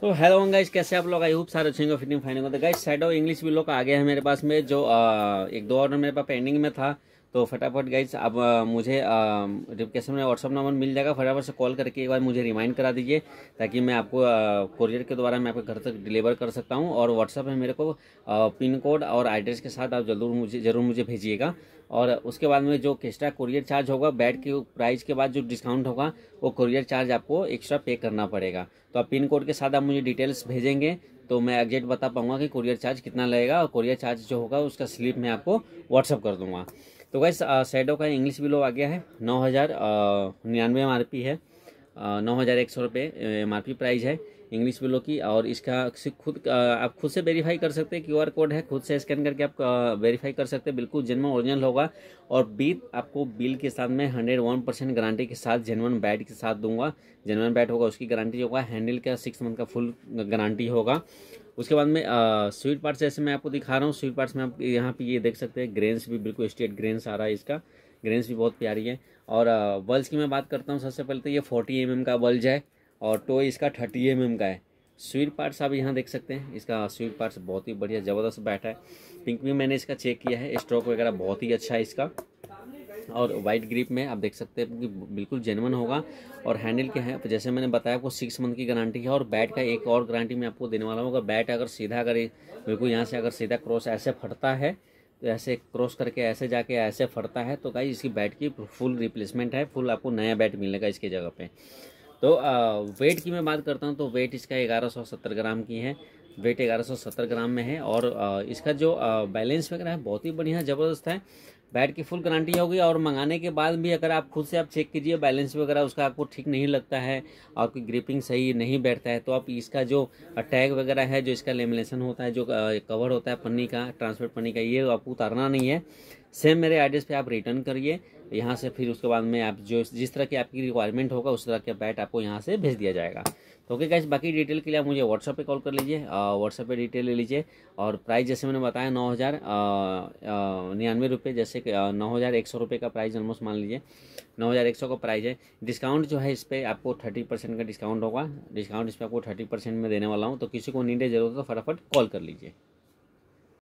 तो hello guys कैसे आप लोग आई होप सारे अच्छे फिटिंग फाइनिंग होगा गाइस गाइज ऑफ इंग्लिश भी लोग आ गया है मेरे पास में जो आ, एक दो ऑर्डर मेरे पास पेंडिंग में था तो फटाफट गाइज आप मुझे नोटिफिकेशन में व्हाट्सअप नंबर मिल जाएगा फटाफट से कॉल करके एक बार मुझे रिमाइंड करा दीजिए ताकि मैं आपको कुरियर के द्वारा मैं आपके घर तक डिलीवर कर सकता हूँ और व्हाट्सअप में मेरे को पिन कोड और एड्रेस के साथ आप जरूर मुझे ज़रूर मुझे भेजिएगा और उसके बाद में जो एक्स्ट्रा कुरियर चार्ज होगा बैड के प्राइस के बाद जो डिस्काउंट होगा वो कुरियर चार्ज आपको एक्स्ट्रा पे करना पड़ेगा तो आप पिन कोड के साथ आप मुझे डिटेल्स भेजेंगे तो मैं एग्जैक्ट बता पाऊंगा कि कुरियर चार्ज कितना लगेगा और कुरियर चार्ज जो होगा उसका स्लिप मैं आपको व्हाट्सअप कर दूंगा तो गैस सैडो का इंग्लिश बिलो आ गया है नौ हज़ार निन्यानवे एम है नौ हज़ार एक सौ रुपये एम प्राइस है इंग्लिश बिलो की और इसका खुद आप खुद से वेरीफाई कर सकते हैं क्यू आर कोड है खुद से स्कैन करके आप वेरीफाई कर सकते हैं बिल्कुल जेनवन ओरिजिनल होगा और बीत आपको बिल के साथ में हंड्रेड वन परसेंट गारंटी के साथ जेनवन बैट के साथ दूंगा जेनवन बैट होगा उसकी गारंटी होगा हैंडल का सिक्स मंथ का फुल गारंटी होगा उसके बाद में स्वीट पार्ट्स जैसे मैं आपको दिखा रहा हूँ स्वीट पार्ट्स में आप यहाँ पे ये देख सकते हैं ग्रेन्स भी बिल्कुल स्टेट ग्रेन्स आ रहा है इसका ग्रेन्स भी बहुत प्यारी है और बल्ब की मैं बात करता हूँ सबसे पहले तो ये फोर्टी एम mm का बल्ब है और टो इसका थर्टी एम mm का है स्वीट पार्ट्स आप यहाँ देख सकते हैं इसका स्वीट पार्ट्स बहुत ही बढ़िया ज़बरदस्त बैठा है पिंक भी मैंने इसका चेक किया है स्ट्रोक वगैरह बहुत ही अच्छा है इसका और वाइट ग्रिप में आप देख सकते हैं कि बिल्कुल जेनवन होगा और हैंडल के हैं जैसे मैंने बताया आपको सिक्स मंथ की गारंटी है और बैट का एक और गारंटी मैं आपको देने वाला हूँ अगर बैट अगर सीधा अगर बिल्कुल यहाँ से अगर सीधा क्रॉस ऐसे फटता है तो ऐसे क्रॉस करके ऐसे जाके ऐसे फटता है तो गाई इसकी बैट की फुल रिप्लेसमेंट है फुल आपको नया बैट मिलेगा इसके जगह पे तो आ, वेट की मैं बात करता हूँ तो वेट इसका 1170 ग्राम की है वेट 1170 ग्राम में है और आ, इसका जो बैलेंस वगैरह है बहुत ही बढ़िया ज़बरदस्त है बैट की फुल गारंटी होगी और मंगाने के बाद भी अगर आप खुद से आप चेक कीजिए बैलेंस वगैरह उसका आपको ठीक नहीं लगता है आपकी ग्रिपिंग सही नहीं बैठता है तो आप इसका जो टैग वगैरह है जो इसका लेमिनेशन होता है जो कवर होता है पन्नी का ट्रांसफर पन्नी का ये आपको उतारना नहीं है सेम मेरे एड्रेस पर आप रिटर्न करिए यहाँ से फिर उसके बाद में आप जो जिस तरह की आपकी रिक्वायरमेंट होगा उस तरह का बैट आपको यहाँ से भेज दिया जाएगा तो ओके गैस बाकी डिटेल के लिए आप मुझे व्हाट्सअप पे कॉल कर लीजिए व्हाट्सअप पे डिटेल ले लीजिए और प्राइस जैसे मैंने बताया नौ हज़ार निन्यानवे रुपये जैसे नौ हज़ार एक सौ रुपये का प्राइस ऑलमोस्ट मान लीजिए नौ हज़ार एक सौ का प्राइस है डिस्काउंट जो है इस पर आपको थर्टी परसेंट का डिस्काउंट होगा डिस्काउंट इस पर आपको थर्टी परसेंट में देने वाला हूँ तो किसी को नींदे जरूरत जरूरत तो फटाफट कॉल कर लीजिए